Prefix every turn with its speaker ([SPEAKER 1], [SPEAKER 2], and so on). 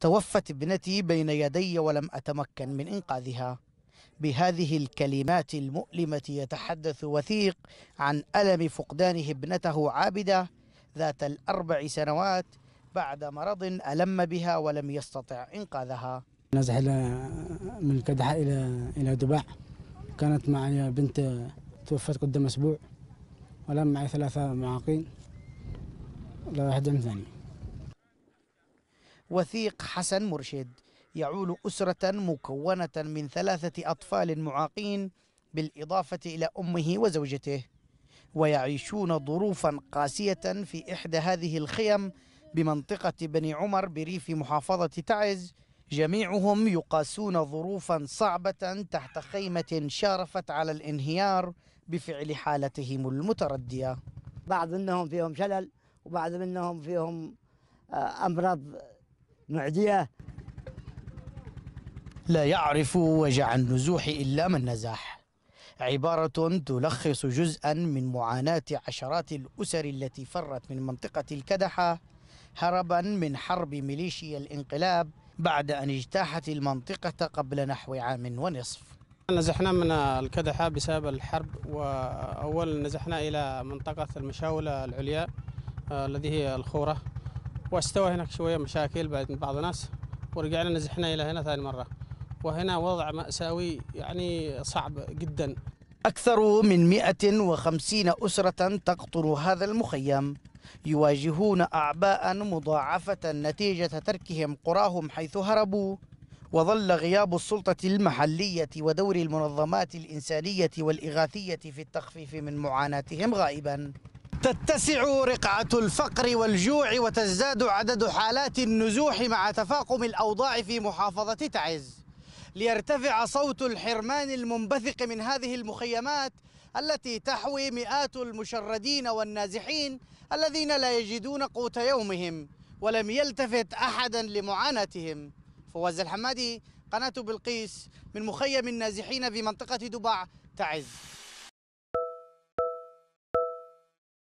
[SPEAKER 1] توفت ابنتي بين يدي ولم أتمكن من إنقاذها بهذه الكلمات المؤلمة يتحدث وثيق عن ألم فقدانه ابنته عابدة ذات الأربع سنوات بعد مرض ألم بها ولم يستطع إنقاذها
[SPEAKER 2] نزح من كدحة إلى إلى دباع كانت معي بنت توفت قدام أسبوع ولم معي ثلاثة معاقين لا واحد ثاني
[SPEAKER 1] وثيق حسن مرشد يعول أسرة مكونة من ثلاثة أطفال معاقين بالإضافة إلى أمه وزوجته ويعيشون ظروفا قاسية في إحدى هذه الخيم بمنطقة بني عمر بريف محافظة تعز جميعهم يقاسون ظروفا صعبة تحت خيمة شارفت على الانهيار بفعل حالتهم المتردية بعض منهم فيهم شلل وبعض منهم فيهم آه، أمراض معدية لا يعرف وجع النزوح إلا من نزاح عبارة تلخص جزءا من معاناة عشرات الأسر التي فرت من منطقة الكدحة هربا من حرب ميليشيا الانقلاب بعد أن اجتاحت المنطقة قبل نحو عام ونصف
[SPEAKER 3] نزحنا من الكدحة بسبب الحرب وأول نزحنا إلى منطقة المشاولة العليا آه، الذي هي الخورة واستوى هناك شوية مشاكل بعد بعض الناس ورجعنا نزحنا إلى هنا ثاني مرة وهنا وضع مأساوي يعني صعب جدا
[SPEAKER 1] أكثر من 150 أسرة تقطر هذا المخيم يواجهون أعباء مضاعفة نتيجة تركهم قراهم حيث هربوا وظل غياب السلطة المحلية ودور المنظمات الإنسانية والإغاثية في التخفيف من معاناتهم غائباً تتسع رقعة الفقر والجوع وتزداد عدد حالات النزوح مع تفاقم الأوضاع في محافظة تعز ليرتفع صوت الحرمان المنبثق من هذه المخيمات التي تحوي مئات المشردين والنازحين الذين لا يجدون قوت يومهم ولم يلتفت أحدا لمعاناتهم فواز الحمادي قناة بلقيس من مخيم النازحين في منطقة دبع تعز